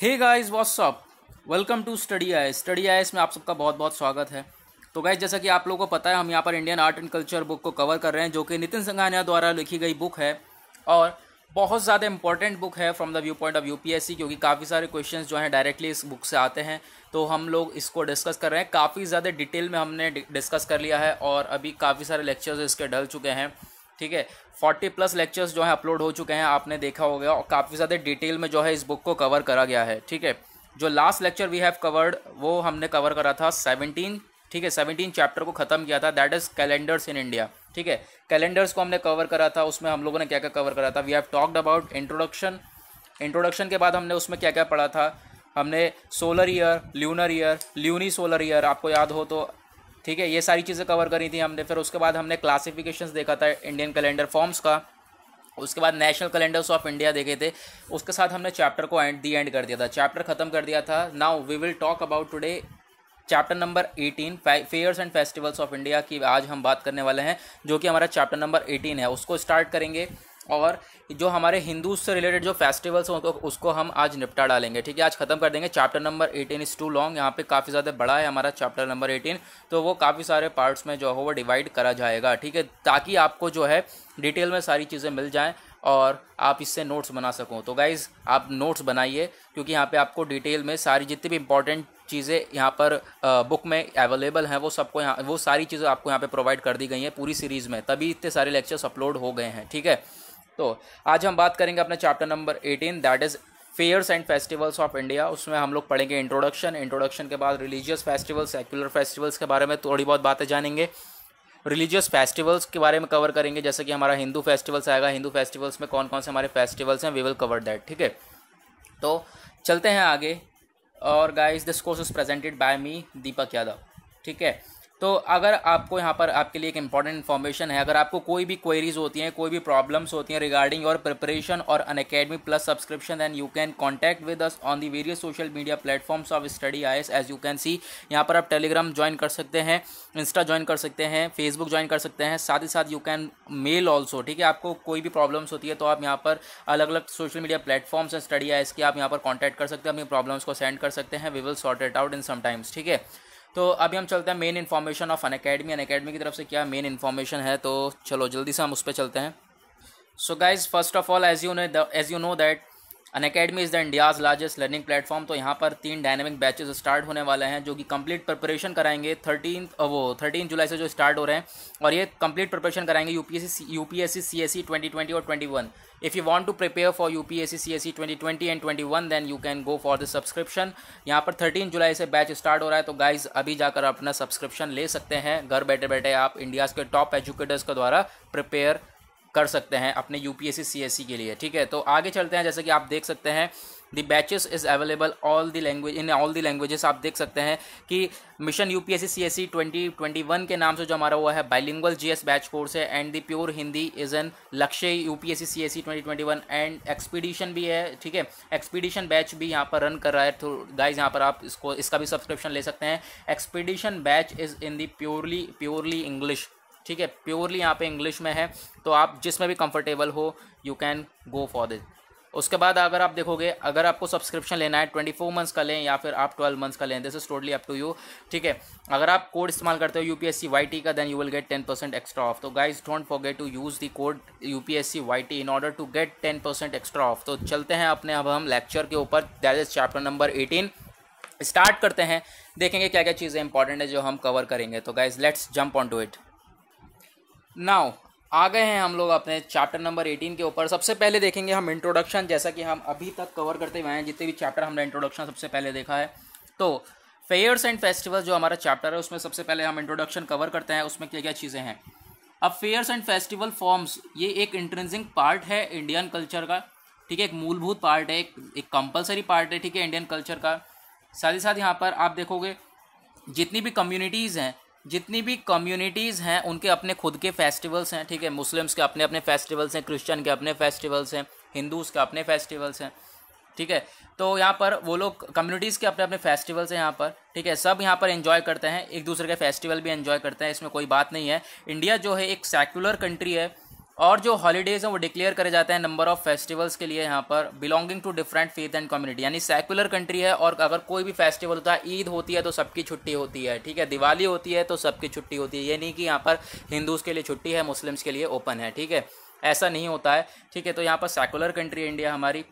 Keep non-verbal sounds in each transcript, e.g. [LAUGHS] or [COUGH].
hey guys what's up welcome to study I study I में आप सबका बहुत बहुत स्वागत है तो गाइज जैसा कि आप लोगों को पता है हम यहाँ पर Indian art and culture book को कवर कर रहे हैं जो कि नितिन संघानिया द्वारा लिखी गई बुक है और बहुत ज़्यादा इंपॉर्टेंट बुक है from the view point of UPSC क्योंकि काफ़ी सारे क्वेश्चन जो हैं डायरेक्टली इस बुक से आते हैं तो हम लोग इसको डिस्कस कर रहे हैं काफ़ी ज़्यादा डिटेल में हमने डिस्कस कर लिया है और अभी काफ़ी सारे लेक्चर्स इसके डल चुके हैं ठीक है फोर्टी प्लस लेक्चर्स जो है अपलोड हो चुके हैं आपने देखा होगा और काफ़ी ज़्यादा डिटेल में जो है इस बुक को कवर करा गया है ठीक है जो last lecture we have covered वो हमने कवर करा था सेवनटीन ठीक है सेवनटीन चैप्टर को ख़त्म किया था that is calendars in India ठीक है कैलेंडर्स को हमने कवर करा था उसमें हम लोगों ने क्या क्या कवर करा था we have talked about introduction introduction के बाद हमने उसमें क्या क्या पढ़ा था हमने solar year lunar year luni solar year आपको याद हो तो ठीक है ये सारी चीज़ें कवर करी थी हमने फिर उसके बाद हमने क्लासिफिकेशन देखा था इंडियन कैलेंडर फॉर्म्स का उसके बाद नेशनल कैलेंडर्स ऑफ इंडिया देखे थे उसके साथ हमने चैप्टर को एंड दी एंड कर दिया था चैप्टर खत्म कर दिया था now we will talk about today chapter number 18 fairs and festivals of India की आज हम बात करने वाले हैं जो कि हमारा चैप्टर नंबर 18 है उसको स्टार्ट करेंगे और जो हमारे हिंदू से रिलेटेड जो फेस्टिवल्स हैं उसको हम आज निपटा डालेंगे ठीक है आज खत्म कर देंगे chapter number eighteen is too long यहाँ पे काफ़ी ज़्यादा बड़ा है हमारा चैप्टर नंबर एटीन तो वो काफ़ी सारे पार्ट्स में जो है वो डिवाइड करा जाएगा ठीक है ताकि आपको जो है डिटेल में सारी चीज़ें मिल जाएँ और आप इससे नोट्स बना सको तो गाइज़ आप नोट्स बनाइए क्योंकि यहाँ पे आपको डिटेल में सारी जितनी भी इंपॉर्टेंट चीज़ें यहाँ पर बुक में अवेलेबल हैं वो सबको यहाँ वो सारी चीज़ें आपको यहाँ पे प्रोवाइड कर दी गई हैं पूरी सीरीज़ में तभी इतने सारे लेक्चर्स अपलोड हो गए हैं ठीक है तो आज हम बात करेंगे अपने chapter number eighteen that is fairs and festivals of India उसमें हम लोग पढ़ेंगे इंट्रोडक्शन इंट्रोडक्शन के बाद रिलीजियस फेस्टिवल्स सेक्युलर फेस्टिवल्स के बारे में थोड़ी बहुत बातें जानेंगे रिलीजियस फेस्टिवल्स के बारे में कवर करेंगे जैसे कि हमारा हिंदू फेस्टिवल्स आएगा हिंदू फेस्टिवल्स में कौन कौन से हमारे फेस्टिवल्स हैं वी विल कवर दैट ठीक है तो चलते हैं आगे और guys this course is presented by me Deepak Yadav ठीक है तो अगर आपको यहाँ पर आपके लिए एक इंपॉर्टेंट इन्फॉर्मेशन है अगर आपको कोई भी क्वेरीज होती हैं कोई भी प्रॉब्लम्स होती हैं रिगार्डिंग योर प्रिपरेशन और Unacademy plus subscription than you can contact with us on the various social media platforms of study I S as you can see यहाँ पर आप टेलीग्राम ज्वाइन कर सकते हैं इंस्टा ज्वाइन कर सकते हैं फेसबुक ज्वाइन कर सकते हैं साथ ही साथ यू कैन मेल ऑल्सो ठीक है आपको कोई भी प्रॉब्लम्स होती है तो आप यहाँ पर अलग अलग सोशल मीडिया प्लेटफॉर्म्स हैं स्टडी आई एस की आप यहाँ पर कॉन्टैक्ट कर सकते हैं अपनी प्रॉब्लम्स को सेंड कर सकते हैं we will sort it out in times ठीक है तो अभी हम चलते हैं main information of Unacademy Unacademy की तरफ से क्या मेन इन्फॉर्मेशन है तो चलो जल्दी से हम उस पर चलते हैं so guys first of all as you know as you know that Unacademy is the India's largest learning platform तो यहाँ पर तीन डायनेमिक बैचेस स्टार्ट होने वाले हैं जो कि कंप्लीट प्रिपरेशन कराएंगे थर्टीन वो थर्टीन जुलाई से जो स्टार्ट हो रहे हैं और ये कंप्लीट प्रिपरेशन कराएंगे U P S U P S C C S C twenty twenty और twenty one if you want to prepare for U P S C C S C twenty twenty and twenty one then you can go for the subscription यहाँ पर thirteen जुलाई से batch start हो रहा है तो guys अभी जाकर अपना सब्सक्रिप्शन ले सकते हैं घर बैठे बैठे आप इंडियाज़ के टॉप एजुकेटर्स के द्वारा प्रिपेयर कर सकते हैं अपने यू पी e के लिए ठीक है तो आगे चलते हैं जैसे कि आप देख सकते हैं the batches is available all the language in all the languages आप देख सकते हैं कि mission U P S C one के नाम से जो हमारा हुआ है bilingual G S batch course है and the pure Hindi is an Lakshya U P S C C S one and expedition भी है ठीक है एक्सपीडिशन बैच भी यहाँ पर रन कर रहा है थ्रू तो गाइज यहाँ पर आप इसको इसका भी सब्सक्रिप्शन ले सकते हैं expedition batch is in the purely purely English ठीक है प्योरली यहाँ पे इंग्लिश में है तो आप जिसमें भी कंफर्टेबल हो you can go for this उसके बाद अगर आप देखोगे अगर आपको सब्सक्रिप्शन लेना है ट्वेंटी फोर मंथ्स का लें या फिर आप ट्वेल्व मंथ्स का लें this is totally up to you ठीक है अगर आप कोड इस्तेमाल करते हो U P S C Y T का then you will get ten percent extra off तो guys don't forget to use the code U P S C Y T in order to get ten percent extra off तो चलते हैं अपने अब हम lecture के ऊपर that is chapter number eighteen start करते हैं देखेंगे क्या क्या चीज़ें इंपॉर्टेंट है जो हम कवर करेंगे तो guys let's jump on to it now आ गए हैं हम लोग अपने चैप्टर नंबर एटीन के ऊपर सबसे पहले देखेंगे हम इंट्रोडक्शन जैसा कि हम अभी तक कवर करते हुए हैं जितने भी चैप्टर हमने इंट्रोडक्शन सबसे पहले देखा है तो फेयर्स एंड फेस्टिवल्स जो हमारा चैप्टर है उसमें सबसे पहले हम इंट्रोडक्शन कवर करते हैं उसमें क्या क्या चीज़ें हैं अब फेयर्स एंड फेस्टिवल फॉर्म्स ये एक इंट्रेंसिंग पार्ट है इंडियन कल्चर का ठीक है एक मूलभूत पार्ट है एक, कंपल्सरी कंपलसरी पार्ट है ठीक है इंडियन कल्चर का साथ ही साथ यहाँ पर आप देखोगे जितनी भी कम्युनिटीज़ हैं जितनी भी कम्युनिटीज़ हैं उनके अपने खुद के फेस्टिवल्स हैं ठीक है मुस्लिम्स के अपने अपने फेस्टिवल्स हैं क्रिश्चियन के अपने फेस्टिवल्स हैं हिंदूज़ के अपने फेस्टिवल्स हैं ठीक है तो यहाँ पर वो लोग कम्युनिटीज़ के अपने अपने फेस्टिवल्स हैं यहाँ पर ठीक है सब यहाँ पर इन्जॉय करते हैं एक दूसरे के फेस्टिवल भी इन्जॉय करते हैं इसमें कोई बात नहीं है इंडिया जो है एक सेकुलर कंट्री है और जो हॉलीडेज़ हैं वो डिक्लेयर करे जाते हैं नंबर ऑफ़ फेस्टिवल्स के लिए यहाँ पर belonging to different faith and community यानी सेकुलर कंट्री है और अगर कोई भी फेस्टिवल होता है ईद होती है तो सबकी छुट्टी होती है ठीक है दिवाली होती है तो सबकी छुट्टी होती है ये नहीं कि यहाँ पर हिंदूज़ के लिए छुट्टी है मुस्लिम्स के लिए ओपन है ठीक है ऐसा नहीं होता है ठीक है तो यहाँ पर सेकुलर कंट्री है इंडिया हमारी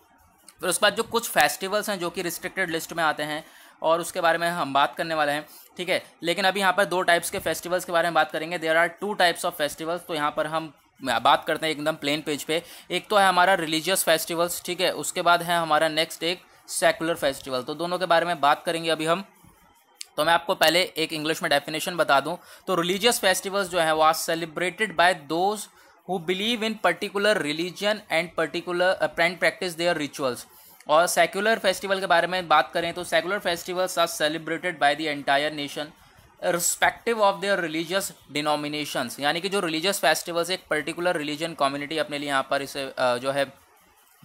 फिर उसके बाद जो कुछ फेस्टिवल्स हैं जो कि रिस्ट्रिक्टेड लिस्ट में आते हैं और उसके बारे में हम बात करने वाले हैं ठीक है लेकिन अभी यहाँ पर दो टाइप्स के फेस्टिवल्स के बारे में बात करेंगे there are two types of festivals तो यहाँ पर हम बात करते हैं एकदम प्लेन पेज पे एक तो है हमारा रिलीजियस फेस्टिवल्स ठीक है उसके बाद है हमारा नेक्स्ट एक सेकुलर फेस्टिवल तो दोनों के बारे में बात करेंगे अभी हम तो मैं आपको पहले एक इंग्लिश में डेफिनेशन बता दूं तो रिलीजियस फेस्टिवल्स जो है वो are celebrated by those who believe in particular religion and particular and practice their rituals और सेकुलर फेस्टिवल के बारे में बात करें तो secular festivals are celebrated by the entire nation respective of their religious denominations यानी कि जो रिलीजियस फेस्टिवल्स एक पर्टिकुलर रिलीजन कम्युनिटी अपने लिए यहाँ पर इसे जो है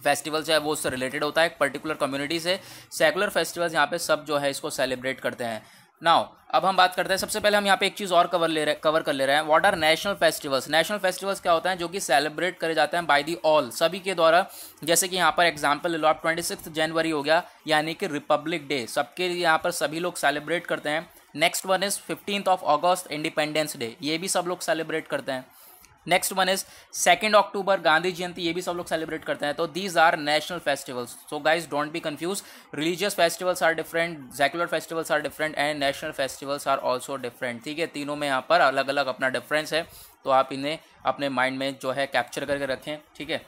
फेस्टिवल्स है वो उससे रिलेटेड होता है एक पर्टिकुलर कम्युनिटी से सेकुलर फेस्टिवल्स यहाँ पे सब जो है इसको सेलिब्रेट करते हैं नाउ अब हम बात करते हैं सबसे पहले हम यहाँ पे एक चीज़ और कवर ले रहे कवर कर ले रहे हैं what are national festivals national festivals क्या होता है जो कि सेलिब्रेट करे जाते हैं बाय दी ऑल सभी के द्वारा जैसे कि यहाँ पर एग्जांपल ले लो आप ट्वेंटी सिक्स जनवरी हो गया यानी कि रिपब्लिक डे सबके यहाँ पर सभी लोग सेलिब्रेट करते हैं next one is fifteen of August independence day ये भी सब लोग सेलिब्रेट करते हैं next one is second October Gandhi Jayanti ये भी सब लोग सेलिब्रेट करते हैं तो these are national festivals so guys don't be confuse religious festivals are different secular festivals are different and national festivals are also different ठीक है तीनों में यहाँ पर अलग अलग अपना डिफरेंस है तो आप इन्हें अपने माइंड में जो है कैप्चर करके रखें ठीक है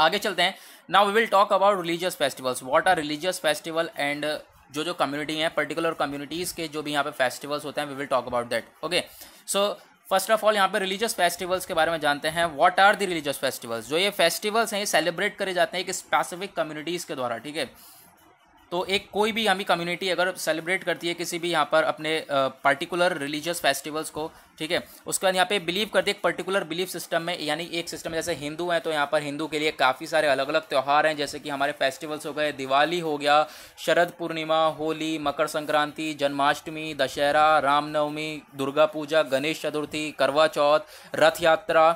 आगे चलते हैं now we will talk about religious festivals what are religious festival and जो जो कम्युनिटी है पर्टिकुलर कम्युनिटीज़ के जो भी यहाँ पे फेस्टिवल्स होते हैं we will talk about that okay so first of all यहाँ पे रिलीजियस फेस्टिवल्स के बारे में जानते हैं what are the religious festivals जो ये फेस्टिवल्स हैं ये सेलिब्रेट करे जाते हैं एक स्पेसिफिक कम्युनिटीज़ के द्वारा ठीक है तो एक कोई भी हमी कम्युनिटी अगर सेलिब्रेट करती है किसी भी यहाँ पर अपने पर्टिकुलर रिलीजियस फेस्टिवल्स को ठीक है उसके बाद यहाँ पे बिलीव करती है एक पर्टिकुलर बिलीफ सिस्टम में यानी एक सिस्टम में जैसे हिंदू हैं तो यहाँ पर हिंदू के लिए काफ़ी सारे अलग अलग त्यौहार हैं जैसे कि हमारे फेस्टिवल्स हो गए दिवाली हो गया शरद पूर्णिमा होली मकर संक्रांति जन्माष्टमी दशहरा रामनवमी दुर्गा पूजा गणेश चतुर्थी करवा चौथ रथ यात्रा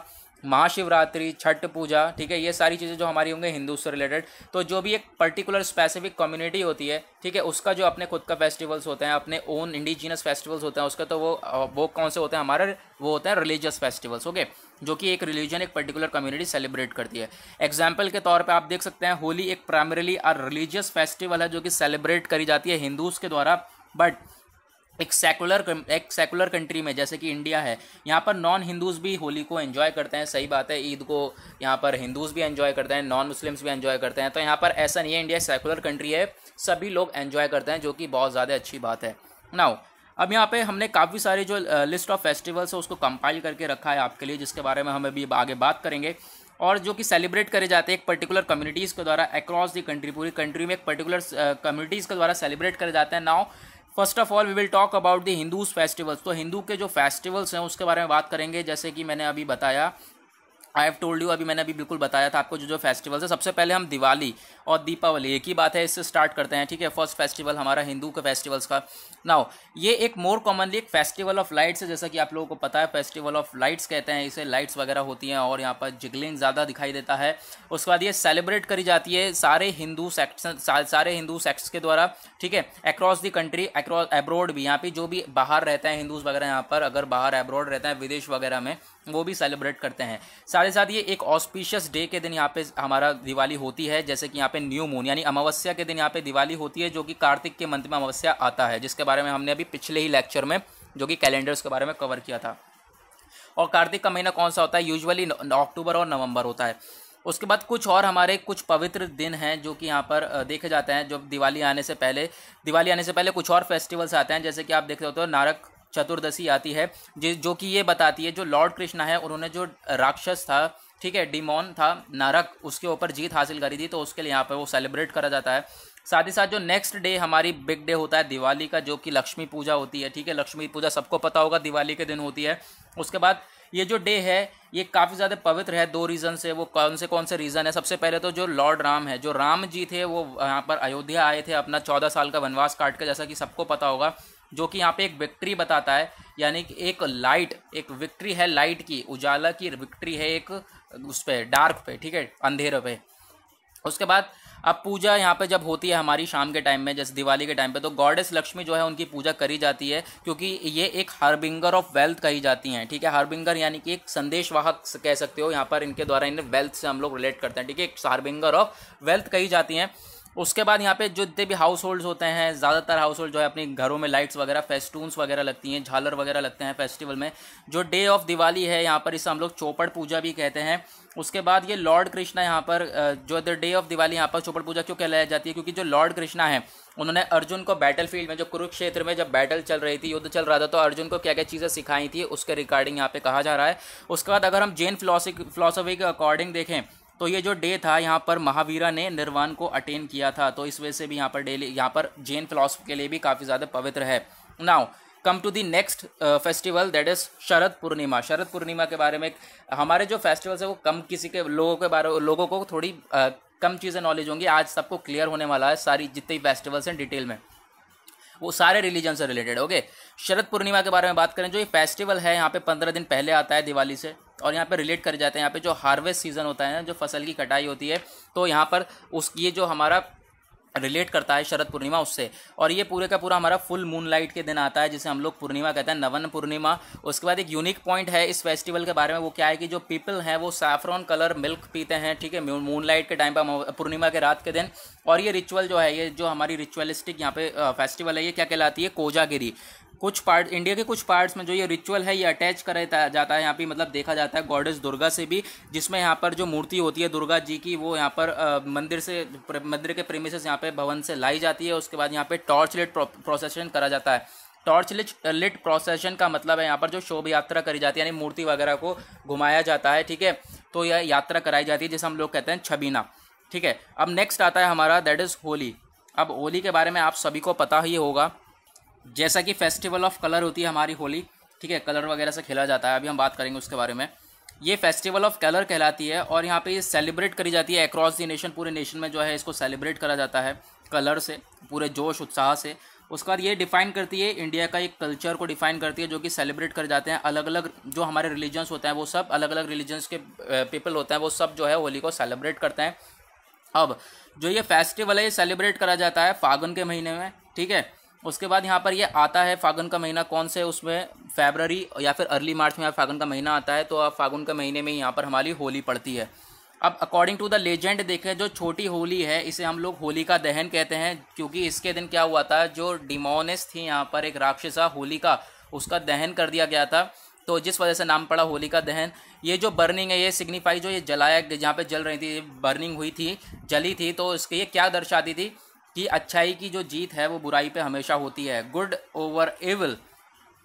महाशिवरात्रि छठ पूजा ठीक है ये सारी चीज़ें जो हमारी होंगे हिंदू से रिलेटेड तो जो भी एक पर्टिकुलर स्पेसिफिक कम्युनिटी होती है ठीक है उसका जो अपने खुद का फेस्टिवल्स होते हैं अपने ओन इंडिजिनस फेस्टिवल्स होते हैं उसका तो वो वो कौन से होते हैं हमारे वो होते हैं रिलीजियस फेस्टिवल्स ओके जो कि एक रिलीजन एक पर्टिकुलर कम्युनिटी सेलिब्रेट करती है एग्जाम्पल के तौर पर आप देख सकते हैं होली एक प्राइमरीली और रिलीजियस फेस्टिवल है जो कि सेलिब्रेट करी जाती है हिंदूज़ के द्वारा बट एक सेकुलर एक सेकुलर कंट्री में जैसे कि इंडिया है यहाँ पर नॉन हिंदूज़ भी होली को एंजॉय करते हैं सही बात है ईद को यहाँ पर हिंदूज़ भी एंजॉय करते हैं नॉन मुस्लिम्स भी एंजॉय करते हैं तो यहाँ पर ऐसा नहीं है इंडिया सेकुलर कंट्री है सभी लोग एंजॉय करते हैं जो कि बहुत ज़्यादा अच्छी बात है नाउ अब यहाँ पे हमने काफ़ी सारे जो लिस्ट ऑफ फेस्टिवल्स है उसको कंपाइल करके रखा है आपके लिए जिसके बारे में हम अभी आगे बात करेंगे और जो कि सेलिब्रेट करे जाते हैं एक पर्टिकुलर कम्युनिटीज़ के द्वारा अक्रॉस दी कंट्री पूरी कंट्री में एक पर्टिकुलर कम्युनिटीज़ के द्वारा सेलिब्रेट करे जाते हैं now first of all we will talk about the Hindus festivals तो हिंदू के जो फेस्टिवल्स हैं उसके बारे में बात करेंगे जैसे कि मैंने अभी बताया आई हैव टोल्ड यू अभी मैंने अभी बिल्कुल बताया था आपको जो जो फेस्टिवल्स है सबसे पहले हम दिवाली और दीपावली एक ही बात है इससे स्टार्ट करते हैं ठीक है फर्स्ट फेस्टिवल हमारा हिंदू के फेस्टिवल्स का नाउ ये एक मोर कॉमनली एक फेस्टिवल ऑफ लाइट्स है जैसा कि आप लोगों को पता है फेस्टिवल ऑफ लाइट्स कहते हैं इसे लाइट्स वगैरह होती हैं और यहाँ पर जिगलिंग ज़्यादा दिखाई देता है उसके बाद ये सेलिब्रेट करी जाती है सारे हिंदू सेक्शन सारे हिंदू सेक्ट्स के द्वारा ठीक है across the country across abroad भी यहाँ पे जो भी बाहर रहते हैं हिंदूज वगैरह यहाँ पर अगर बाहर एब्रॉड रहते हैं विदेश वगैरह में वो भी सेलिब्रेट करते हैं साथ ही साथ ये एक ऑस्पिशियस डे के दिन यहाँ पे हमारा दिवाली होती है जैसे कि यहाँ पे न्यू मून यानी अमावस्या के दिन यहाँ पे दिवाली होती है जो कि कार्तिक के मंथ में अमावस्या आता है जिसके बारे में हमने अभी पिछले ही लेक्चर में जो कि कैलेंडर्स के बारे में कवर किया था और कार्तिक का महीना कौन सा होता है यूजअली अक्टूबर और नवम्बर होता है उसके बाद कुछ और हमारे कुछ पवित्र दिन हैं जो कि यहाँ पर देखे जाते हैं जब दिवाली आने से पहले दिवाली आने से पहले कुछ और फेस्टिवल्स आते हैं जैसे कि आप देख सकते हो तो नारक चतुर्दशी आती है जो कि ये बताती है जो लॉर्ड कृष्णा है उन्होंने जो राक्षस था ठीक है डिमोन था नरक उसके ऊपर जीत हासिल करी थी तो उसके लिए यहाँ पर वो सेलिब्रेट करा जाता है साथ ही साथ जो नेक्स्ट डे हमारी बिग डे होता है दिवाली का जो कि लक्ष्मी पूजा होती है ठीक है लक्ष्मी पूजा सबको पता होगा दिवाली के दिन होती है उसके बाद ये जो डे है ये काफ़ी ज़्यादा पवित्र है दो रीज़न से वो कौन से कौन से रीज़न है सबसे पहले तो जो लॉर्ड राम है जो राम जी थे वो यहाँ पर अयोध्या आए थे अपना चौदह साल का वनवास काट के जैसा कि सबको पता होगा जो कि यहाँ पे एक विक्ट्री बताता है यानी कि एक लाइट एक विक्ट्री है लाइट की उजाला की विक्ट्री है एक उस पर डार्क पे ठीक है अंधेरे पे उसके बाद अब पूजा यहाँ पे जब होती है हमारी शाम के टाइम में जैसे दिवाली के टाइम पे तो गॉडेस लक्ष्मी जो है उनकी पूजा करी जाती है क्योंकि ये एक हरबिंगर ऑफ वेल्थ कही जाती हैं ठीक है हरबिंगर यानी कि एक संदेशवाहक कह सकते हो यहाँ पर इनके द्वारा इन्हें वेल्थ से हम लोग रिलेट करते हैं ठीक है एक हरबिंगर ऑफ वेल्थ कही जाती हैं उसके बाद यहाँ पे जितने भी हाउस होल्ड्स होते हैं ज़्यादातर हाउस होल्ड जो है अपने घरों में लाइट्स वगैरह फेस्टून्स वगैरह लगती हैं झालर वगैरह लगते हैं फेस्टिवल में जो डे ऑफ दिवाली है यहाँ पर इसे हम लोग चौपड़ पूजा भी कहते हैं उसके बाद ये लॉर्ड कृष्णा यहाँ पर जो द डे ऑफ दिवाली यहाँ पर चौपड़ पूजा क्यों कहलाई जाती है क्योंकि जो लॉर्ड कृष्णा है उन्होंने अर्जुन को बैटल फील्ड में जो कुरुक्षेत्र में जब बैटल चल रही थी युद्ध चल रहा था तो अर्जुन को क्या क्या चीज़ें सिखाई थी उसके रिकॉर्डिंग यहाँ पे कहा जा रहा है उसके बाद अगर हम जैन फिलोसफी के अकॉर्डिंग देखें तो ये जो डे था यहाँ पर महावीरा ने निर्वाण को अटेन किया था तो इस वजह से भी यहाँ पर डेली यहाँ पर जैन फिलासफी के लिए भी काफ़ी ज़्यादा पवित्र है now come to the next festival that is Sharad Purnima Sharad Purnima के बारे में हमारे जो फेस्टिवल्स है वो कम किसी के लोगों के बारे लोगों को थोड़ी uh, कम चीज़ें नॉलेज होंगी आज सबको क्लियर होने वाला है सारी जितने फेस्टिवल्स हैं डिटेल में वो सारे रिलीजन से रिलेटेड ओके शरद पूर्णिमा के बारे में बात करें जो ये फेस्टिवल है यहाँ पे पंद्रह दिन पहले आता है दिवाली से और यहाँ पे रिलेट कर जाते हैं यहाँ पे जो हार्वेस्ट सीजन होता है ना जो फसल की कटाई होती है तो यहाँ पर उस ये जो हमारा रिलेट करता है शरद पूर्णिमा उससे और ये पूरे का पूरा हमारा फुल मून लाइट के दिन आता है जिसे हम लोग पूर्णिमा कहते हैं नवन पूर्णिमा उसके बाद एक यूनिक पॉइंट है इस फेस्टिवल के बारे में वो क्या है कि जो पीपल हैं वो सैफरॉन कलर मिल्क पीते हैं ठीक है मून लाइट के टाइम पर पूर्णिमा के रात के दिन और ये रिचुअल जो है ये जो हमारी रिचुअलिस्टिक यहाँ पे फेस्टिवल है ये क्या कहलाती है कोजागिरी कुछ पार्ट इंडिया के कुछ पार्ट्स में जो ये रिचुअल है ये अटैच कराया जाता है यहाँ पे मतलब देखा जाता है गॉडेस दुर्गा से भी जिसमें यहाँ पर जो मूर्ति होती है दुर्गा जी की वो यहाँ पर मंदिर से मंदिर के प्रेमिसेस यहाँ पे भवन से लाई जाती है उसके बाद यहाँ पे टॉर्च लेट प्रोसेशन करा जाता है टॉर्च लिट लिट प्रोसेशन का मतलब है यहाँ पर जो शोभ यात्रा करी जाती है यानी मूर्ति वगैरह को घुमाया जाता है ठीक है तो यह यात्रा कराई जाती है जिसे हम लोग कहते हैं छबीना ठीक है अब नेक्स्ट आता है हमारा दैट इज़ होली अब होली के बारे में आप सभी को पता ही होगा जैसा कि फेस्टिवल ऑफ कलर होती है हमारी होली ठीक है कलर वगैरह से खेला जाता है अभी हम बात करेंगे उसके बारे में ये फेस्टिवल ऑफ कलर कहलाती है और यहाँ पे ये सेलिब्रेट करी जाती है अक्रॉस दी नेशन पूरे नेशन में जो है इसको सेलिब्रेट करा जाता है कलर से पूरे जोश उत्साह से उसके बाद ये डिफाइन करती है इंडिया का एक कल्चर को डिफाइन करती है जो कि सेलिब्रेट कर जाते हैं अलग अलग जो हमारे रिलीजन्स होते हैं वो सब अलग अलग रिलीजन्स के पीपल होते हैं वो सब जो है होली को सेलिब्रेट करते हैं अब जो ये फेस्टिवल है ये सेलिब्रेट करा जाता है फागुन के महीने में ठीक है उसके बाद यहाँ पर ये आता है फागुन का महीना कौन से उसमें फेबररी या फिर अर्ली मार्च में फागुन का महीना आता है तो अब फागुन के महीने में यहाँ पर हमारी होली पड़ती है अब अकॉर्डिंग टू द लेजेंड देखें जो छोटी होली है इसे हम लोग होली का दहन कहते हैं क्योंकि इसके दिन क्या हुआ था जो डिमोनेस थी यहाँ पर एक राक्षसा होली का उसका दहन कर दिया गया था तो जिस वजह से नाम पड़ा होली का दहन ये जो बर्निंग है ये सिग्निफाई जो ये जलाया जहाँ पे जल रही थी बर्निंग हुई थी जली थी तो इसके ये क्या दर्शाती थी कि अच्छाई की जो जीत है वो बुराई पे हमेशा होती है गुड ओवर एविल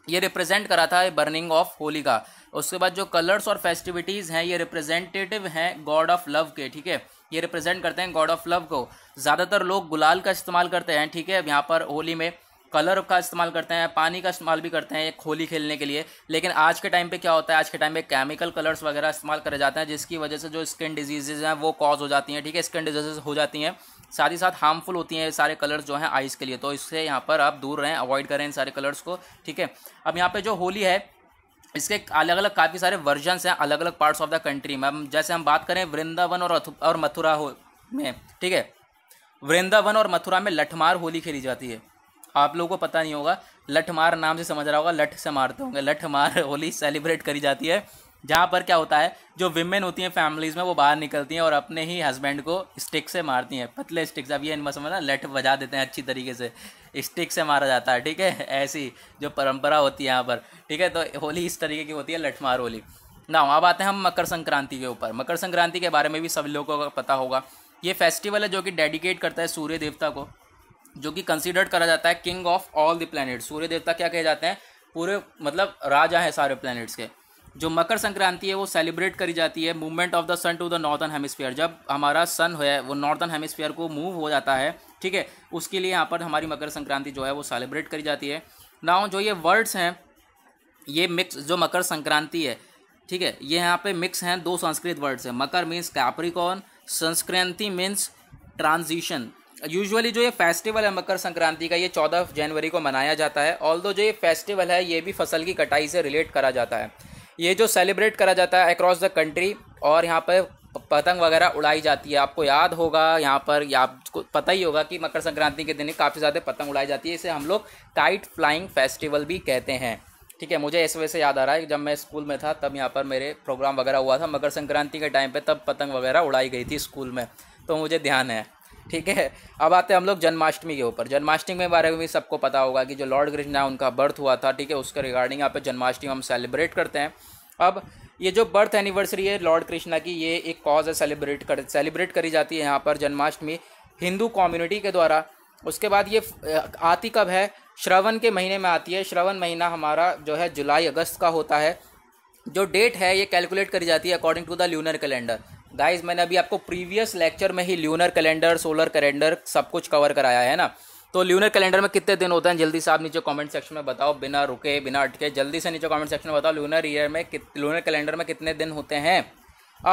ये रिप्रेजेंट करा था बर्निंग ऑफ होली का उसके बाद जो कलर्स और फेस्टिविटीज़ हैं ये रिप्रेजेंटेटिव हैं गॉड ऑफ लव के ठीक है ये रिप्रेजेंट करते हैं गॉड ऑफ लव को ज़्यादातर लोग गुलाल का इस्तेमाल करते हैं ठीक है यहाँ पर होली में कलर का इस्तेमाल करते हैं पानी का इस्तेमाल भी करते हैं होली खेलने के लिए लेकिन आज के टाइम पे क्या होता है आज के टाइम पे केमिकल कलर्स वगैरह इस्तेमाल करे जाते हैं जिसकी वजह से जो स्किन डिजीजेज हैं वो कॉज हो जाती हैं ठीक है स्किन डिजीजेज हो जाती हैं साथ ही साथ हार्मफुल होती हैं ये सारे कलर्स जो हैं आइज़ के लिए तो इससे यहाँ पर आप दूर रहें अवॉइड करें इन सारे कलर्स को ठीक है अब यहाँ पे जो होली है इसके अलग अलग काफ़ी सारे वर्जन्स हैं अलग अलग पार्ट्स ऑफ द कंट्री में जैसे हम बात करें वृंदावन और और मथुरा हो में ठीक है वृंदावन और मथुरा में लठमार होली खेली जाती है आप लोगों को पता नहीं होगा लठमार नाम से समझ रहा होगा लठ से मारते होंगे लठमार होली सेलिब्रेट करी जाती है जहाँ पर क्या होता है जो विमेन होती हैं फैमिलीज़ में वो बाहर निकलती हैं और अपने ही हस्बैंड को स्टिक से मारती हैं पतले स्टिक से अब ये इनमें समझना लेट बजा देते हैं अच्छी तरीके से स्टिक से मारा जाता है ठीक है ऐसी जो परंपरा होती है यहाँ पर ठीक है तो होली इस तरीके की होती है लठमार होली ना अब आते हैं हम मकर संक्रांति के ऊपर मकर संक्रांति के बारे में भी सभी लोगों का पता होगा ये फेस्टिवल है जो कि डेडिकेट करता है सूर्य देवता को जो कि कंसिडर्ड करा जाता है king of all the planet Surya देवता क्या कहे जाते हैं पूरे मतलब राजा हैं सारे प्लानट्स के जो मकर संक्रांति है वो सेलिब्रेट करी जाती है movement of the sun to the northern hemisphere जब हमारा सन है वो नॉर्दर्न हेमिसफेयर को मूव हो जाता है ठीक है उसके लिए यहाँ पर हमारी मकर संक्रांति जो है वो सेलिब्रेट करी जाती है ना जो ये वर्ड्स हैं ये मिक्स जो मकर संक्रांति है ठीक है ये यहाँ पे मिक्स हैं दो संस्कृत वर्ड्स हैं Makar means Capricorn Sankranti means transition usually जो ये फेस्टिवल है मकर संक्रांति का ये चौदह जनवरी को मनाया जाता है ऑल जो ये फेस्टिवल है ये भी फसल की कटाई से रिलेट करा जाता है ये जो सेलिब्रेट करा जाता है अक्रॉस द कंट्री और यहाँ पर पतंग वगैरह उड़ाई जाती है आपको याद होगा यहाँ पर या आपको पता ही होगा कि मकर संक्रांति के दिन काफ़ी ज़्यादा पतंग उड़ाई जाती है इसे हम लोग काइट फ्लाइंग फेस्टिवल भी कहते हैं ठीक है मुझे इस वजह से याद आ रहा है जब मैं स्कूल में था तब यहाँ पर मेरे प्रोग्राम वगैरह हुआ था मकर संक्रांति के टाइम पर तब पतंग वगैरह उड़ाई गई थी स्कूल में तो मुझे ध्यान है ठीक है अब आते हैं हम लोग जन्माष्टमी के ऊपर जन्माष्टमी के बारे में सबको पता होगा कि जो लॉर्ड कृष्ण है उनका बर्थ हुआ था ठीक है उसके रिगार्डिंग यहाँ पे जन्माष्टमी हम सेलिब्रेट करते हैं अब ये जो बर्थ एनिवर्सरी है लॉर्ड कृष्णा की ये एक कॉज है सेलिब्रेट कर सेलिब्रेट करी जाती है यहाँ पर जन्माष्टमी हिंदू कम्युनिटी के द्वारा उसके बाद ये आती कब है श्रवण के महीने में आती है श्रवण महीना हमारा जो है जुलाई अगस्त का होता है जो डेट है ये कैलकुलेट करी जाती है according to the lunar calendar guys मैंने अभी आपको प्रीवियस लेक्चर में ही ल्यूनर कैलेंडर सोलर कैलेंडर सब कुछ कवर कराया है ना तो ल्यूनर कैलेंडर में कितने दिन होते हैं जल्दी से आप नीचे कमेंट सेक्शन में बताओ बिना रुके बिना अटके जल्दी से नीचे कमेंट सेक्शन में बताओ ल्यूनर ईयर में ल्यूनर कैलेंडर में कितने दिन होते हैं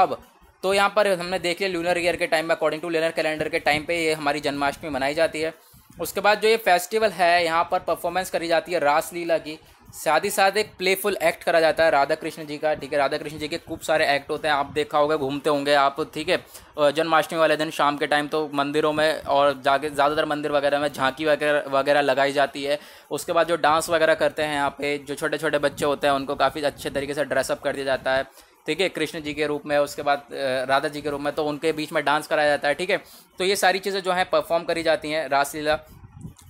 अब तो यहाँ पर हमने देख लिया ल्यूनर ईयर के टाइम में अकॉर्डिंग टू ल्यूनर कैलेंडर के टाइम पर ये हमारी जन्माष्टमी मनाई जाती है उसके बाद जो ये फेस्टिवल है यहाँ पर परफॉर्मेंस करी जाती है रास की साथ ही साथ एक प्लेफुल एक्ट करा जाता है राधा कृष्ण जी का ठीक है राधा कृष्ण जी के खूब सारे एक्ट होते हैं आप देखा होगा घूमते होंगे आप ठीक है जन्माष्टमी वाले दिन शाम के टाइम तो मंदिरों में और जाके ज़्यादातर मंदिर वगैरह में झांकी वगैरह वगैरह लगाई जाती है उसके बाद जो डांस वगैरह करते हैं यहाँ पे जो छोटे छोटे बच्चे होते हैं उनको काफ़ी अच्छे तरीके से ड्रेसअप कर दिया जाता है ठीक है कृष्ण जी के रूप में उसके बाद राधा जी के रूप में तो उनके बीच में डांस कराया जाता है ठीक है तो ये सारी चीज़ें जो हैं परफॉर्म करी जाती हैं रासलीला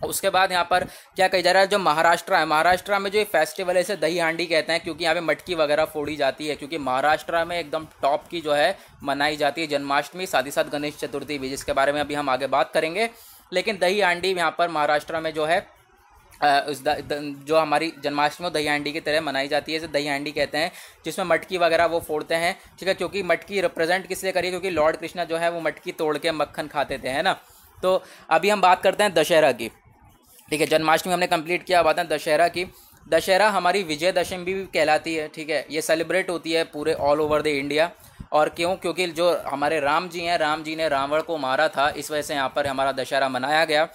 उसके बाद यहाँ पर क्या कही जा रहा है जो महाराष्ट्र है महाराष्ट्र में जो ये फेस्टिवल है इसे दही हांडी कहते हैं क्योंकि यहाँ पे मटकी वगैरह फोड़ी जाती है क्योंकि महाराष्ट्र में एकदम टॉप की जो है मनाई जाती है जन्माष्टमी साथ ही साथ गणेश चतुर्थी भी जिसके बारे में अभी हम आगे बात करेंगे लेकिन दही हांडी यहाँ पर महाराष्ट्र में जो है उस द, द, जो हमारी जन्माष्टमी दही हांडी की तरह मनाई जाती है इसे दही हांडी कहते हैं जिसमें मटकी वगैरह वो फोड़ते हैं ठीक है क्योंकि मटकी रिप्रेजेंट किसलिए करिए क्योंकि लॉर्ड कृष्णा जो है वो मटकी तोड़ के मक्खन खाते थे है ना तो अभी हम बात करते हैं दशहरा की ठीक है जन्माष्टमी हमने कंप्लीट किया बात है दशहरा की दशहरा हमारी विजयदशमी भी कहलाती है ठीक है ये सेलिब्रेट होती है पूरे ऑल ओवर द इंडिया और क्यों क्योंकि जो हमारे राम जी हैं राम जी ने रावण को मारा था इस वजह से यहाँ पर हमारा दशहरा मनाया गया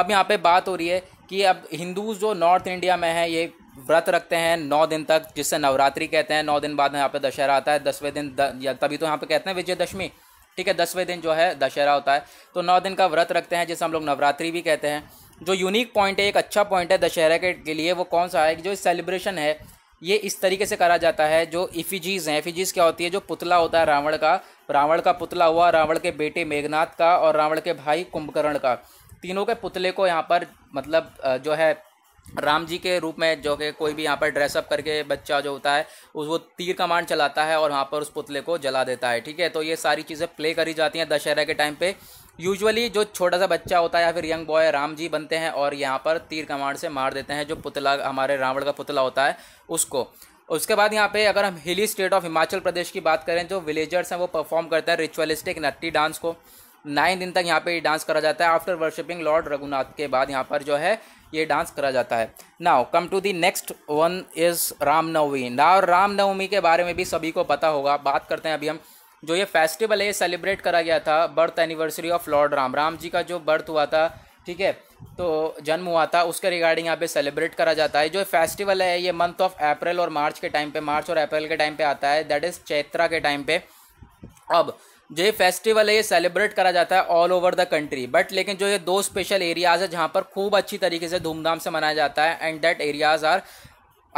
अब यहाँ पे बात हो रही है कि अब हिंदू जो नॉर्थ इंडिया में है ये व्रत रखते हैं नौ दिन तक जिससे नवरात्रि कहते हैं नौ दिन बाद यहाँ पे दशहरा आता है दसवें दिन द, या तभी तो यहाँ पे कहते हैं विजयदशमी ठीक है दसवें दिन जो है दशहरा होता है तो नौ दिन का व्रत रखते हैं जिसे हम लोग नवरात्रि भी कहते हैं जो यूनिक पॉइंट है एक अच्छा पॉइंट है दशहरा के, के लिए वो कौन सा है कि जो सेलिब्रेशन है ये इस तरीके से करा जाता है जो इफिजीज हैं इफिजीज क्या होती है जो पुतला होता है रावण का रावण का पुतला हुआ रावण के बेटे मेघनाथ का और रावण के भाई कुंभकर्ण का तीनों के पुतले को यहाँ पर मतलब जो है राम जी के रूप में जो कि कोई भी यहाँ पर ड्रेसअप करके बच्चा जो होता है उस वो तीर कमांड चलाता है और वहाँ पर उस पुतले को जला देता है ठीक है तो ये सारी चीज़ें प्ले करी जाती हैं दशहरा के टाइम पे यूजुअली जो छोटा सा बच्चा होता है या फिर यंग बॉय राम जी बनते हैं और यहाँ पर तीर कमांड से मार देते हैं जो पुतला हमारे रावण का पुतला होता है उसको उसके बाद यहाँ पे अगर हम हिली स्टेट ऑफ हिमाचल प्रदेश की बात करें जो विलेजर्स हैं वो परफॉर्म करते हैं रिचुअलिस्टिक नट्टी डांस को नाइन दिन तक यहाँ पे ये डांस करा जाता है आफ्टर वर्शिपिंग लॉर्ड रघुनाथ के बाद यहाँ पर जो है ये डांस करा जाता है now come to the next one is Ramnavami now Ramnavami के बारे में भी सभी को पता होगा बात करते हैं अभी हम जो ये फेस्टिवल है ये सेलिब्रेट करा गया था birth anniversary of lord Ram Ram ji का जो बर्थ हुआ था ठीक है तो जन्म हुआ था उसके रिगार्डिंग यहाँ पे सेलिब्रेट करा जाता है जो फेस्टिवल है ये मंथ ऑफ अप्रैल और मार्च के टाइम पे मार्च और अप्रैल के टाइम पे आता है दैट इज़ चैत्रा के टाइम पे अब जो ये फेस्टिवल है ये सेलिब्रेट करा जाता है all over the country but लेकिन जो ये दो स्पेशल एरियाज़ है जहाँ पर खूब अच्छी तरीके से धूमधाम से मनाया जाता है and that areas are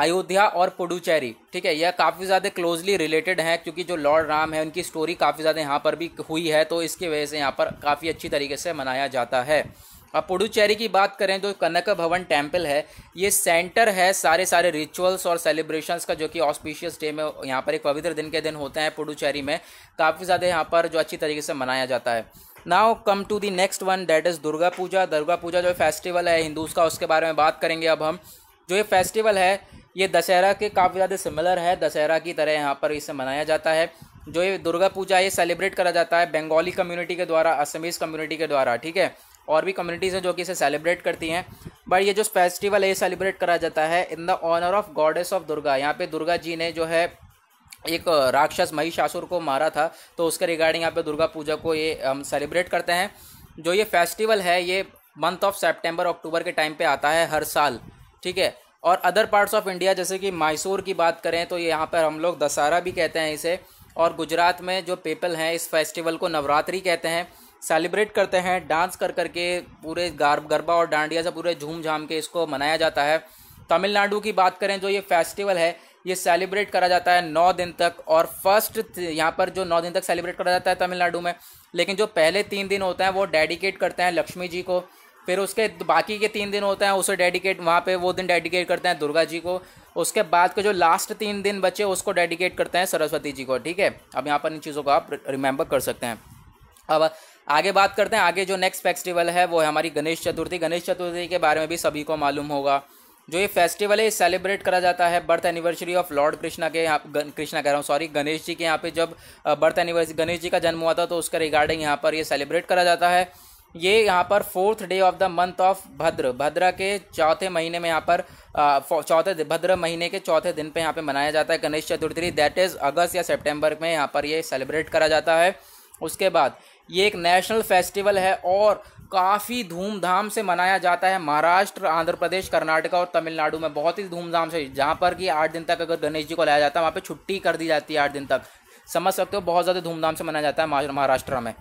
Ayodhya और पुडुचेरी ठीक है यह काफ़ी ज़्यादा क्लोजली रिलेटेड हैं क्योंकि जो लॉर्ड राम है उनकी स्टोरी काफ़ी ज़्यादा यहाँ पर भी हुई है तो इसकी वजह से यहाँ पर काफ़ी अच्छी तरीके से मनाया जाता है अब पुडुचेरी की बात करें तो कनक भवन टेम्पल है ये सेंटर है सारे सारे रिचुअल्स और सेलिब्रेशंस का जो कि ऑस्पिशियस डे में यहाँ पर एक पवित्र दिन के दिन होते हैं पुडुचेरी में काफ़ी ज़्यादा यहाँ पर जो अच्छी तरीके से मनाया जाता है now come to the next one date is Durga Puja Durga Puja जो फेस्टिवल है हिंदूज़ का उसके बारे में बात करेंगे अब हम जो ये फेस्टिवल है ये दशहरा के काफ़ी ज़्यादा सिमिलर है दशहरा की तरह यहाँ पर इसे मनाया जाता है जो ये दुर्गा पूजा ये सेलिब्रेट करा जाता है बंगाली कम्युनिटी के द्वारा असमीज कम्युनिटी के द्वारा ठीक है और भी कम्युनिटीज़ हैं जो कि इसे सेलिब्रेट करती हैं बट ये जो फेस्टिवल है ये सेलिब्रेट करा जाता है in the honour of goddess of Durga यहाँ पे दुर्गा जी ने जो है एक राक्षस महिषासुर को मारा था तो उसके रिगार्डिंग यहाँ पे दुर्गा पूजा को ये हम सेलिब्रेट करते हैं जो ये फेस्टिवल है ये मंथ ऑफ सेप्टेम्बर अक्टूबर के टाइम पर आता है हर साल ठीक है और अदर पार्ट्स ऑफ इंडिया जैसे कि मैसूर की बात करें तो यहाँ पर हम लोग दशहरा भी कहते हैं इसे और गुजरात में जो पीपल हैं इस फेस्टिवल को नवरात्रि कहते हैं सेलिब्रेट करते हैं डांस कर कर के पूरे गार गरबा और डांडिया से पूरे झूम झाम के इसको मनाया जाता है तमिलनाडु की बात करें जो ये फेस्टिवल है ये सेलिब्रेट करा जाता है नौ दिन तक और फर्स्ट यहाँ पर जो नौ दिन तक सेलिब्रेट करा जाता है तमिलनाडु में लेकिन जो पहले तीन दिन होते हैं वो डेडिकेट करते हैं लक्ष्मी जी को फिर उसके बाकी के तीन दिन होते हैं उसे डेडिकेट वहाँ पे वो दिन डेडिकेट करते हैं दुर्गा जी को उसके बाद के जो लास्ट तीन दिन बचे उसको डेडिकेट करते हैं सरस्वती जी को ठीक है अब यहाँ पर इन चीज़ों को आप रिमेंबर कर सकते हैं अब आगे बात करते हैं आगे जो नेक्स्ट फेस्टिवल है वो है हमारी गणेश चतुर्थी गणेश चतुर्थी के बारे में भी सभी को मालूम होगा जो ये फेस्टिवल है ये सेलिब्रेट करा जाता है birth anniversary of lord Krishna के यहाँ कृष्णा कह रहा हूँ सॉरी गणेश जी के यहाँ पे जब बर्थ एनिवर्सरी गणेश जी का जन्म हुआ था तो उसका रिगार्डिंग यहाँ पर ये सेलिब्रेट करा जाता है ये यहाँ पर fourth day of the month of Bhadra Bhadra के चौथे महीने में यहाँ पर चौथे भद्र महीने के चौथे दिन पे यहाँ पे मनाया जाता है गणेश चतुर्थी दैट इज़ अगस्त या सितंबर में यहाँ पर ये सेलिब्रेट करा जाता है उसके बाद ये एक नेशनल फेस्टिवल है और काफ़ी धूमधाम से मनाया जाता है महाराष्ट्र आंध्र प्रदेश कर्नाटका और तमिलनाडु में बहुत ही धूमधाम से जहाँ पर कि आठ दिन तक अगर गणेश जी को लाया जाता है वहाँ पर छुट्टी कर दी जाती है आठ दिन तक समझ सकते हो बहुत ज़्यादा धूमधाम से मनाया जाता है महाराष्ट्र में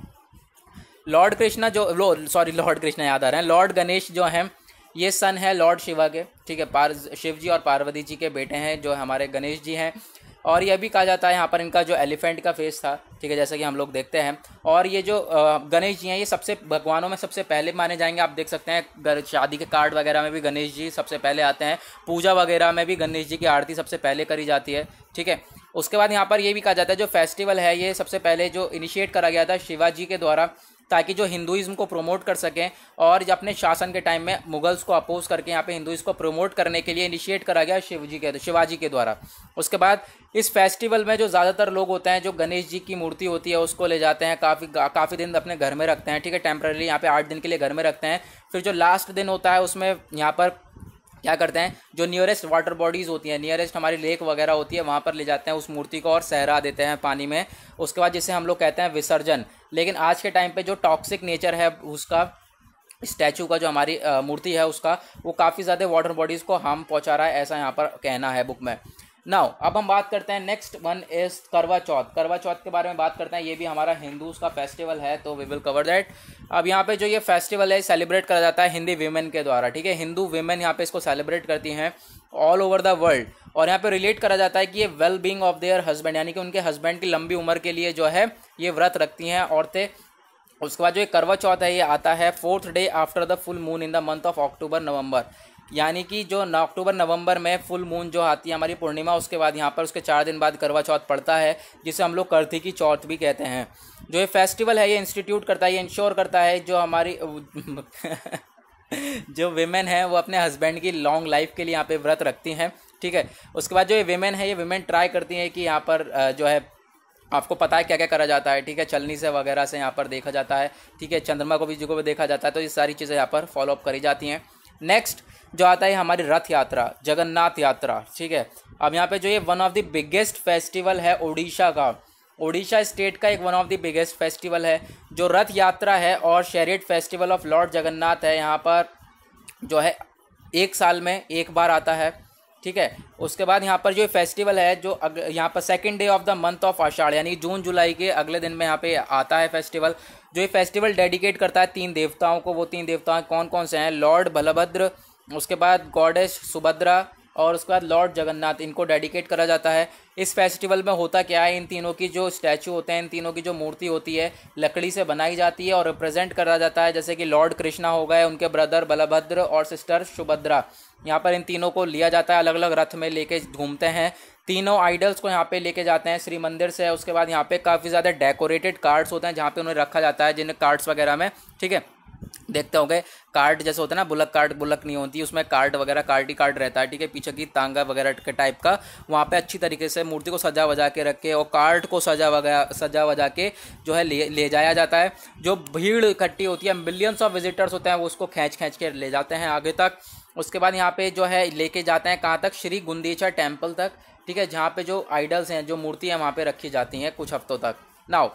लॉर्ड कृष्णा जो लो सॉरी लॉर्ड कृष्णा याद आ रहे हैं लॉर्ड गणेश जो हैं ये सन है लॉर्ड शिवा के ठीक है पार शिव जी और पार्वती जी के बेटे हैं जो हमारे गणेश जी हैं और ये भी कहा जाता है यहाँ पर इनका जो एलिफेंट का फेस था ठीक है जैसा कि हम लोग देखते हैं और ये जो गणेश जी हैं ये सबसे भगवानों में सबसे पहले माने जाएंगे आप देख सकते हैं शादी के कार्ड वगैरह में भी गणेश जी सबसे पहले आते हैं पूजा वगैरह में भी गणेश जी की आरती सबसे पहले करी जाती है ठीक है उसके बाद यहाँ पर ये भी कहा जाता है जो फेस्टिवल है ये सबसे पहले जो इनिशिएट करा गया था शिवाजी के द्वारा ताकि जो हिंदुज़म को प्रमोट कर सकें और अपने शासन के टाइम में मुगल्स को अपोज करके यहाँ पे हिंदुइज को प्रमोट करने के लिए इनिशिएट करा गया शिवजी के शिवाजी के द्वारा उसके बाद इस फेस्टिवल में जो ज़्यादातर लोग होते हैं जो गणेश जी की मूर्ति होती है उसको ले जाते हैं काफ़ी काफ़ी दिन अपने घर में रखते हैं ठीक है टेम्प्रेरी यहाँ पर आठ दिन के लिए घर में रखते हैं फिर जो लास्ट दिन होता है उसमें यहाँ पर क्या करते हैं जो नियरेस्ट वाटर बॉडीज़ होती हैं नियरेस्ट हमारी लेक वगैरह होती है वहाँ पर ले जाते हैं उस मूर्ति को और सहरा देते हैं पानी में उसके बाद जिसे हम लोग कहते हैं विसर्जन लेकिन आज के टाइम पे जो टॉक्सिक नेचर है उसका स्टैचू का जो हमारी मूर्ति है उसका वो काफ़ी ज़्यादा वाटर बॉडीज़ को हार्म पहुँचा रहा है ऐसा यहाँ पर कहना है बुक में नाउ अब हम बात करते हैं नेक्स्ट वन इज करवा चौथ करवा चौथ के बारे में बात करते हैं ये भी हमारा हिंदूज का फेस्टिवल है तो वी विल कवर दैट अब यहाँ पे जो ये फेस्टिवल है सेलिब्रेट करा जाता है हिंदी वीमेन के द्वारा ठीक है हिंदू वीमेन यहाँ पे इसको सेलिब्रेट करती हैं ऑल ओवर द वर्ल्ड और यहाँ पे रिलेट करा जाता है कि ये well being of their husband यानी कि उनके हस्बैंड की लंबी उम्र के लिए जो है ये व्रत रखती हैं औरतें उसके बाद जो ये करवा चौथ है ये आता है fourth day after the full moon in the month of October November यानी कि जो अक्टूबर नवंबर में फुल मून जो आती है हमारी पूर्णिमा उसके बाद यहाँ पर उसके चार दिन बाद करवा चौथ पड़ता है जिसे हम लोग करथी की चौथ भी कहते हैं जो ये फेस्टिवल है ये इंस्टीट्यूट करता है ये इंश्योर करता है जो हमारी [LAUGHS] जो वेमेन है वो अपने हस्बैंड की लॉन्ग लाइफ के लिए यहाँ पे व्रत रखती हैं ठीक है उसके बाद जो ये वेमेन है ये वेमेन ट्राई करती हैं कि यहाँ पर जो है आपको पता है क्या क्या करा जाता है ठीक है चलनी से वगैरह से यहाँ पर देखा जाता है ठीक है चंद्रमा को भी जी को भी देखा जाता है तो ये सारी चीज़ें यहाँ पर फॉलोअप करी जाती हैं नेक्स्ट जो आता है हमारी रथ यात्रा जगन्नाथ यात्रा ठीक है अब यहाँ पे जो ये one of the biggest festival है ओडिशा का ओडिशा स्टेट का एक one of the biggest festival है जो रथ यात्रा है और chariot festival of lord Jagannath है यहाँ पर जो है एक साल में एक बार आता है ठीक है उसके बाद यहाँ पर जो फेस्टिवल है जो अग, यहाँ पर second day of the month of Ashadh यानी जून जुलाई के अगले दिन में यहाँ पे आता है फेस्टिवल जो ये फेस्टिवल डेडिकेट करता है तीन देवताओं को वो तीन देवता कौन कौन से हैं लॉर्ड बलभद्र उसके बाद गॉडेस सुभद्रा और उसके बाद लॉर्ड जगन्नाथ इनको डेडिकेट करा जाता है इस फेस्टिवल में होता क्या है इन तीनों की जो स्टैचू होते हैं इन तीनों की जो मूर्ति होती है लकड़ी से बनाई जाती है और रिप्रेजेंट करा जाता है जैसे कि लॉर्ड कृष्णा हो गए उनके ब्रदर बलभद्र और सिस्टर सुभद्रा यहाँ पर इन तीनों को लिया जाता है अलग अलग रथ में लेके घूमते हैं तीनों आइडल्स को यहाँ पे लेके जाते हैं श्री मंदिर से उसके बाद यहाँ पे काफ़ी ज़्यादा डेकोरेटेड कार्ड्स होते हैं जहाँ पे उन्हें रखा जाता है जिन कार्ड्स वगैरह में ठीक है देखते हो गए कार्ड जैसे होता है ना बुलक कार्ड बुलक नहीं होती उसमें कार्ड वगैरह कार्ड ही कार्ड रहता है ठीक है पीछे की तांगा वगैरह के टाइप का वहाँ पे अच्छी तरीके से मूर्ति को सजा वजा के रख के और कार्ड को सजा वगैरह सजा वजा के जो है ले ले जाया जाता है जो भीड़ इकट्ठी होती है मिलियंस ऑफ विजिटर्स होते हैं वो उसको खींच खींच के ले जाते हैं आगे तक उसके बाद यहाँ पे जो है लेके जाते हैं कहाँ तक श्री गुंदीचा टेम्पल तक ठीक है जहाँ पे जो आइडल्स हैं जो मूर्ति हैं वहाँ पर रखी जाती हैं कुछ हफ्तों तक नाव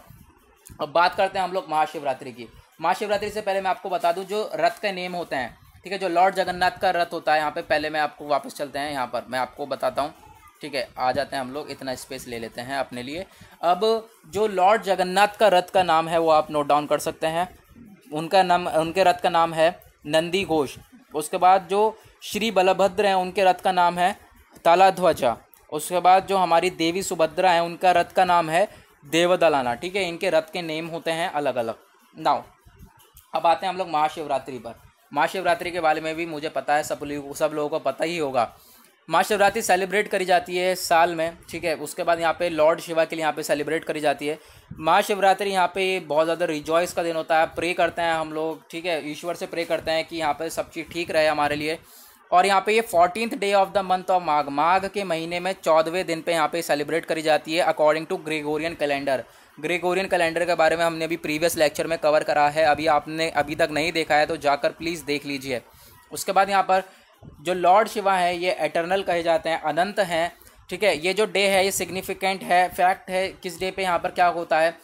अब बात करते हैं हम लोग महाशिवरात्रि की महाशिवरात्रि से पहले मैं आपको बता दूँ जो रथ का नेम होते हैं ठीक है जो लॉर्ड जगन्नाथ का रथ होता है यहाँ पे पहले मैं आपको वापस चलते हैं यहाँ पर मैं आपको बताता हूँ ठीक है आ जाते हैं हम लोग इतना स्पेस ले लेते हैं अपने लिए अब जो लॉर्ड जगन्नाथ का रथ का नाम है वो आप नोट डाउन कर सकते हैं उनका नाम उनके रथ का नाम है नंदी घोष उसके बाद जो श्री बलभद्र हैं उनके रथ का नाम है तालाध्वजा उसके बाद जो हमारी देवी सुभद्रा है उनका रथ का नाम है देवदलाना ठीक है इनके रथ के नेम होते हैं अलग अलग नाउ अब आते हैं हम लोग महाशिवरात्रि पर महाशिवरात्रि के बारे में भी मुझे पता है सब सब लोगों को पता ही होगा महाशिवरात्रि सेलिब्रेट करी जाती है साल में ठीक है उसके बाद यहाँ पे लॉर्ड शिवा के लिए यहाँ पे सेलिब्रेट करी जाती है महाशिवरात्रि यहाँ पे बहुत ज़्यादा रिजॉइस का दिन होता है प्रे करते हैं हम लोग ठीक है ईश्वर से प्रे करते हैं कि यहाँ पे सब चीज़ ठीक रहे हमारे लिए और यहाँ पे ये fourteenth day of the month of Magh Magh के महीने में चौदहवें दिन पे यहाँ पे सेलिब्रेट करी जाती है according to Gregorian calendar Gregorian calendar के बारे में हमने अभी प्रीवियस लेक्चर में कवर करा है अभी आपने अभी तक नहीं देखा है तो जाकर प्लीज़ देख लीजिए उसके बाद यहाँ पर जो लॉर्ड शिवा है ये एटर्नल कहे जाते हैं अनंत हैं ठीक है ये जो डे है ये सिग्निफिकेंट है फैक्ट है किस डे पे यहाँ पर क्या होता है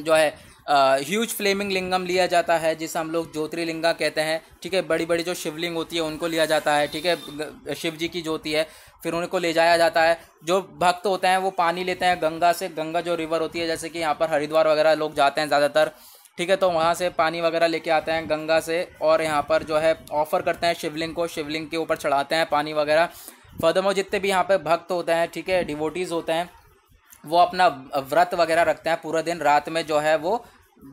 जो है ह्यूज फ्लेमिंग लिंगम लिया जाता है जिसे हम लोग ज्योतिर्लिंगा कहते हैं ठीक है बड़ी बड़ी जो शिवलिंग होती है उनको लिया जाता है ठीक है शिव जी की जो होती है फिर उनको ले जाया जाता है जो भक्त होते हैं वो पानी लेते हैं गंगा से गंगा जो रिवर होती है जैसे कि यहाँ पर हरिद्वार वगैरह लोग जाते हैं ज़्यादातर ठीक है तो वहाँ से पानी वगैरह लेके आते हैं गंगा से और यहाँ पर जो है ऑफ़र करते हैं शिवलिंग को शिवलिंग के ऊपर चढ़ाते हैं पानी वगैरह फर्दमो जितने भी यहाँ पर भक्त होते हैं ठीक है डिवोटीज़ होते हैं वो अपना व्रत वगैरह रखते हैं पूरा दिन रात में जो है वो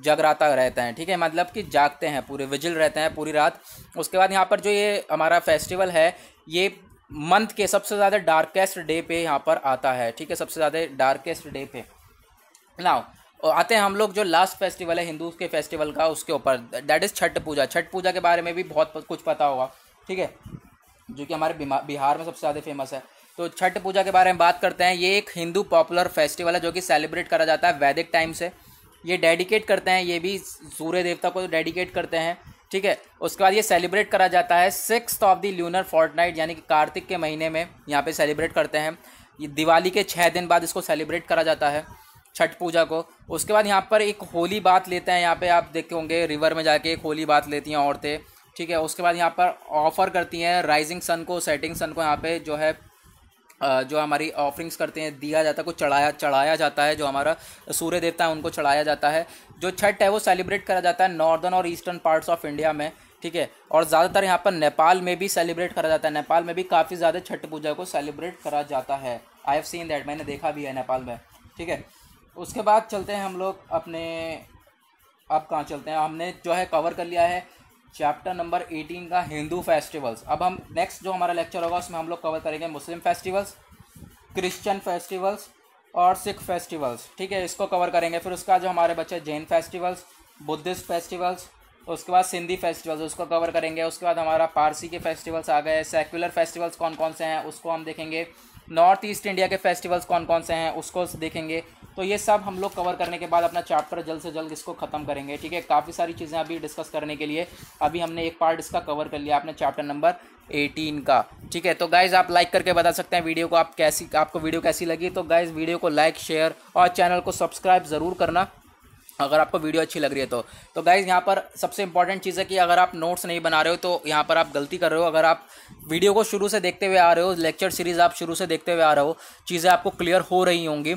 जगराता रहते हैं ठीक है मतलब कि जागते हैं पूरे विजिल रहते हैं पूरी रात उसके बाद यहाँ पर जो ये हमारा फेस्टिवल है ये मंथ के सबसे ज़्यादा डार्केस्ट डे पे यहाँ पर आता है ठीक है सबसे ज़्यादा डार्केस्ट डे पे नाउ आते हैं हम लोग जो लास्ट फेस्टिवल है हिंदू के फेस्टिवल का उसके ऊपर दैट इज़ छठ पूजा छठ पूजा के बारे में भी बहुत कुछ पता होगा ठीक है जो कि हमारे बिहार में सबसे ज़्यादा फेमस है तो छठ पूजा के बारे में बात करते हैं ये एक हिंदू पॉपुलर फेस्टिवल है जो कि सेलिब्रेट करा जाता है वैदिक टाइम से ये डेडिकेट करते हैं ये भी सूर्य देवता को डेडिकेट करते हैं ठीक है उसके बाद ये सेलिब्रेट करा जाता है six of the lunar fortnight यानी कि कार्तिक के महीने में यहाँ पे सेलिब्रेट करते हैं ये दिवाली के छः दिन बाद इसको सेलिब्रेट करा जाता है छठ पूजा को उसके बाद यहाँ पर एक होली बात लेते हैं यहाँ पे आप देखते होंगे रिवर में जाके एक होली बात लेती हैं औरतें ठीक है उसके बाद यहाँ पर ऑफर करती हैं राइजिंग सन को सेटिंग सन को यहाँ पे जो है जो हमारी ऑफरिंग्स करते हैं दिया जाता है कुछ चढ़ाया चढ़ाया जाता है जो हमारा सूर्य देवता है उनको चढ़ाया जाता है जो छठ है वो सेलिब्रेट करा जाता है नॉर्दर्न और ईस्टर्न पार्ट्स ऑफ इंडिया में ठीक है और ज़्यादातर यहाँ पर नेपाल में भी सेलिब्रेट करा जाता है नेपाल में भी काफ़ी ज़्यादा छठ पूजा को सेलिब्रेट करा जाता है आई हैव सीन दैट मैंने देखा भी है नेपाल में ठीक है उसके बाद चलते हैं हम लोग अपने अब कहाँ चलते हैं हमने जो है कवर कर लिया है चैप्टर नंबर 18 का हिंदू फेस्टिवल्स अब हम नेक्स्ट जो हमारा लेक्चर होगा उसमें हम लोग कवर करेंगे मुस्लिम फेस्टिवल्स क्रिश्चियन फेस्टिवल्स और सिख फेस्टिवल्स ठीक है इसको कवर करेंगे फिर उसका जो हमारे बच्चे जैन फेस्टिवल्स बुद्धिस्ट फेस्टिवल्स उसके बाद सिंधी फेस्टिवल्स उसको कवर करेंगे उसके बाद हमारा पारसी के फेस्टिवल्स आ गए सेकुलर फेस्टिवल्स कौन कौन से हैं उसको हम देखेंगे नॉर्थ ईस्ट इंडिया के फेस्टिवल्स कौन कौन से हैं उसको देखेंगे तो ये सब हम लोग कवर करने के बाद अपना चैप्टर जल्द से जल्द इसको ख़त्म करेंगे ठीक है काफ़ी सारी चीज़ें अभी डिस्कस करने के लिए अभी हमने एक पार्ट इसका कवर कर लिया आपने चैप्टर नंबर एटीन का ठीक है तो गाइज़ आप लाइक करके बता सकते हैं वीडियो को आप कैसी आपको वीडियो कैसी लगी तो गाइज़ वीडियो को लाइक शेयर और चैनल को सब्सक्राइब ज़रूर करना अगर आपको वीडियो अच्छी लग रही है तो तो गाइज़ यहाँ पर सबसे इंपॉर्टेंट चीज़ है कि अगर आप नोट्स नहीं बना रहे हो तो यहाँ पर आप गलती कर रहे हो अगर आप वीडियो को शुरू से देखते हुए आ रहे हो लेक्चर सीरीज़ आप शुरू से देखते हुए आ रहे हो चीज़ें आपको क्लियर हो रही होंगी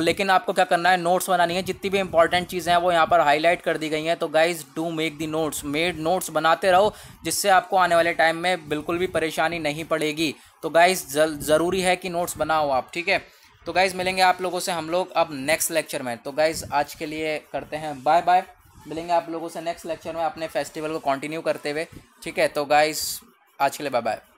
लेकिन आपको क्या करना है नोट्स बनानी है जितनी भी इंपॉर्टेंट चीज़ें हैं वो यहाँ पर हाईलाइट कर दी गई हैं तो guys do make the notes made notes बनाते रहो जिससे आपको आने वाले टाइम में बिल्कुल भी परेशानी नहीं पड़ेगी तो गाइज़ ज़रूरी है कि नोट्स बनाओ आप ठीक है तो गाइज़ मिलेंगे आप लोगों से हम लोग अब नेक्स्ट लेक्चर में तो गाइज़ आज के लिए करते हैं बाय बाय मिलेंगे आप लोगों से नेक्स्ट लेक्चर में अपने फेस्टिवल को कंटिन्यू करते हुए ठीक है तो गाइज़ आज के लिए बाय बाय